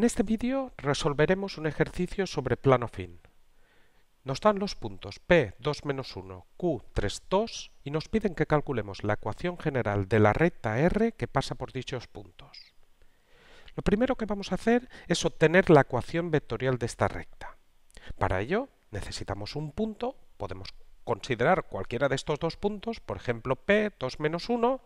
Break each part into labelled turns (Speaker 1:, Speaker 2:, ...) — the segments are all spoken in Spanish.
Speaker 1: En este vídeo resolveremos un ejercicio sobre plano fin. Nos dan los puntos P, 2 1, Q, 3, 2 y nos piden que calculemos la ecuación general de la recta R que pasa por dichos puntos. Lo primero que vamos a hacer es obtener la ecuación vectorial de esta recta. Para ello necesitamos un punto, podemos considerar cualquiera de estos dos puntos, por ejemplo P, 2 menos 1,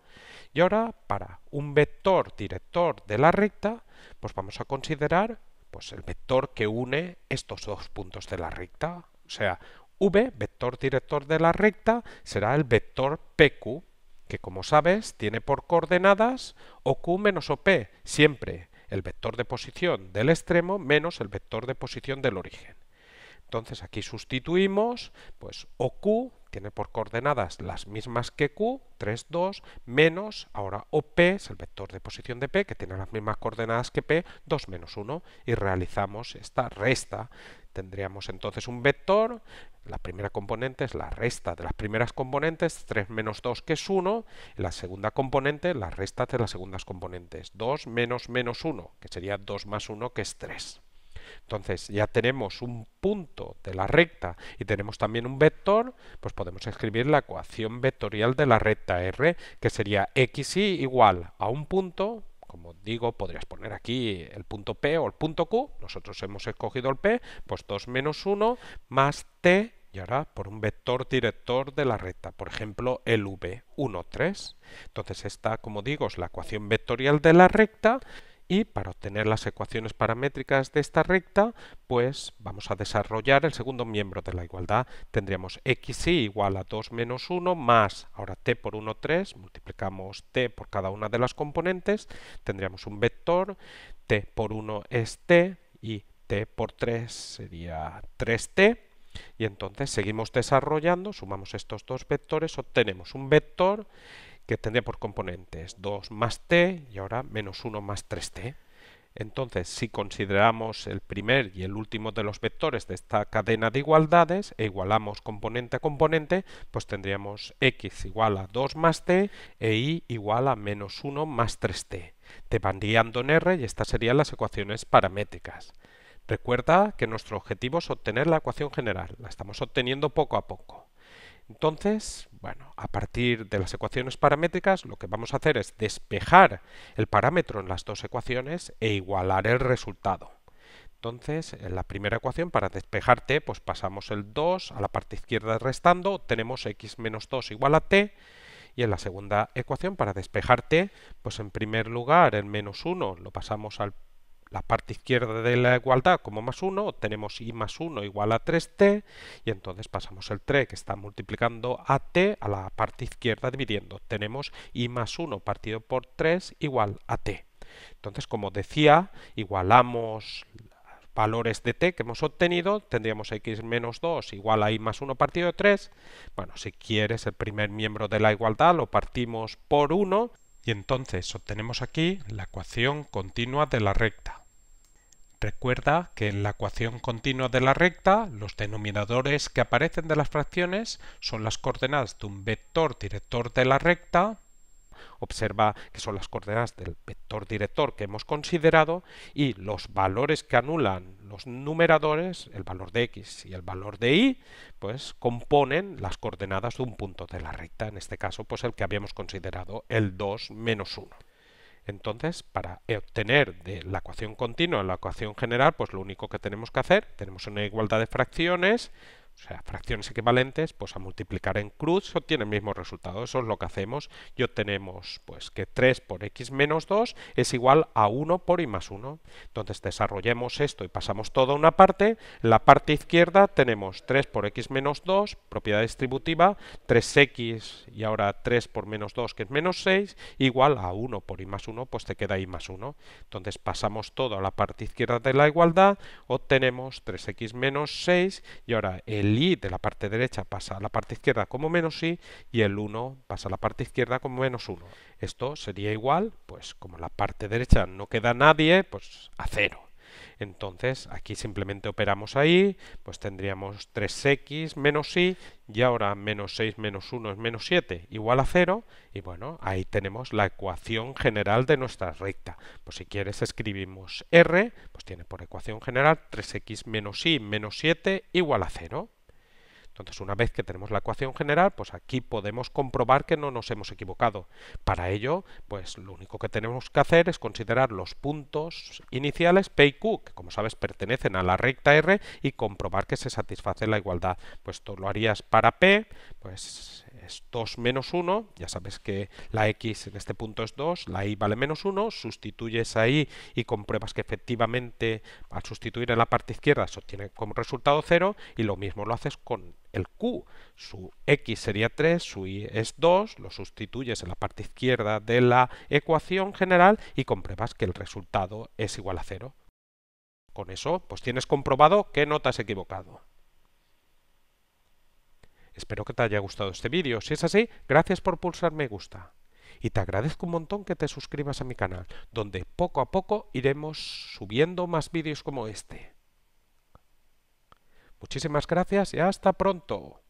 Speaker 1: y ahora para un vector director de la recta, pues vamos a considerar pues, el vector que une estos dos puntos de la recta. O sea, V, vector director de la recta, será el vector PQ, que como sabes tiene por coordenadas OQ menos OP, siempre el vector de posición del extremo menos el vector de posición del origen. Entonces aquí sustituimos, pues OQ tiene por coordenadas las mismas que Q, 3, 2, menos, ahora OP es el vector de posición de P, que tiene las mismas coordenadas que P, 2 menos 1, y realizamos esta resta. Tendríamos entonces un vector, la primera componente es la resta de las primeras componentes, 3 menos 2 que es 1, y la segunda componente, la resta de las segundas componentes, 2 menos menos 1, que sería 2 más 1 que es 3. Entonces ya tenemos un punto de la recta y tenemos también un vector, pues podemos escribir la ecuación vectorial de la recta R, que sería xy igual a un punto como digo, podrías poner aquí el punto P o el punto Q. Nosotros hemos escogido el P, pues 2 menos 1 más T, y ahora por un vector director de la recta, por ejemplo, el V, 1, 3. Entonces esta, como digo, es la ecuación vectorial de la recta y para obtener las ecuaciones paramétricas de esta recta, pues vamos a desarrollar el segundo miembro de la igualdad. Tendríamos xy igual a 2 menos 1 más, ahora t por 1, 3, multiplicamos t por cada una de las componentes, tendríamos un vector, t por 1 es t y t por 3 sería 3t, y entonces seguimos desarrollando, sumamos estos dos vectores, obtenemos un vector que tendría por componentes 2 más t y ahora menos 1 más 3t. Entonces, si consideramos el primer y el último de los vectores de esta cadena de igualdades e igualamos componente a componente, pues tendríamos x igual a 2 más t e y igual a menos 1 más 3t, guiando en R y estas serían las ecuaciones paramétricas. Recuerda que nuestro objetivo es obtener la ecuación general, la estamos obteniendo poco a poco. Entonces, bueno, a partir de las ecuaciones paramétricas lo que vamos a hacer es despejar el parámetro en las dos ecuaciones e igualar el resultado. Entonces, en la primera ecuación, para despejar t, pues pasamos el 2 a la parte izquierda restando, tenemos x menos 2 igual a t, y en la segunda ecuación, para despejar t, pues en primer lugar el menos 1 lo pasamos al la parte izquierda de la igualdad como más 1, obtenemos i más 1 igual a 3t, y entonces pasamos el 3 que está multiplicando a t a la parte izquierda dividiendo. Tenemos i más 1 partido por 3 igual a t. Entonces, como decía, igualamos valores de t que hemos obtenido, tendríamos x menos 2 igual a y más 1 partido de 3. Bueno, si quieres el primer miembro de la igualdad lo partimos por 1 y entonces obtenemos aquí la ecuación continua de la recta. Recuerda que en la ecuación continua de la recta, los denominadores que aparecen de las fracciones son las coordenadas de un vector director de la recta, observa que son las coordenadas del vector director que hemos considerado y los valores que anulan los numeradores, el valor de x y el valor de y, pues componen las coordenadas de un punto de la recta, en este caso pues el que habíamos considerado el 2 menos 1. Entonces, para eh, obtener de la ecuación continua la ecuación general, pues lo único que tenemos que hacer, tenemos una igualdad de fracciones, o sea, fracciones equivalentes, pues a multiplicar en cruz obtiene el mismo resultado. Eso es lo que hacemos y obtenemos pues, que 3 por x menos 2 es igual a 1 por y más 1. Entonces desarrollemos esto y pasamos toda una parte. En la parte izquierda tenemos 3 por x menos 2, propiedad distributiva, 3x y ahora 3 por menos 2 que es menos 6, igual a 1 por y más 1, pues te queda y más 1. Entonces pasamos todo a la parte izquierda de la igualdad, obtenemos 3x menos 6 y ahora el el i de la parte derecha pasa a la parte izquierda como menos i y el 1 pasa a la parte izquierda como menos 1. Esto sería igual, pues como la parte derecha no queda nadie, pues a 0. Entonces aquí simplemente operamos ahí, pues tendríamos 3x menos y y ahora menos 6 menos 1 es menos 7 igual a 0 y bueno, ahí tenemos la ecuación general de nuestra recta. Pues si quieres escribimos r, pues tiene por ecuación general 3x menos y menos 7 igual a 0. Entonces, una vez que tenemos la ecuación general, pues aquí podemos comprobar que no nos hemos equivocado. Para ello, pues lo único que tenemos que hacer es considerar los puntos iniciales P y Q, que como sabes pertenecen a la recta R, y comprobar que se satisface la igualdad. Pues tú lo harías para P, pues es 2 menos 1, ya sabes que la x en este punto es 2, la y vale menos 1, sustituyes ahí y compruebas que efectivamente al sustituir en la parte izquierda se obtiene como resultado 0 y lo mismo lo haces con el q, su x sería 3, su y es 2, lo sustituyes en la parte izquierda de la ecuación general y compruebas que el resultado es igual a 0. Con eso, pues tienes comprobado no te has equivocado. Espero que te haya gustado este vídeo. Si es así, gracias por pulsar me gusta. Y te agradezco un montón que te suscribas a mi canal, donde poco a poco iremos subiendo más vídeos como este. Muchísimas gracias y hasta pronto.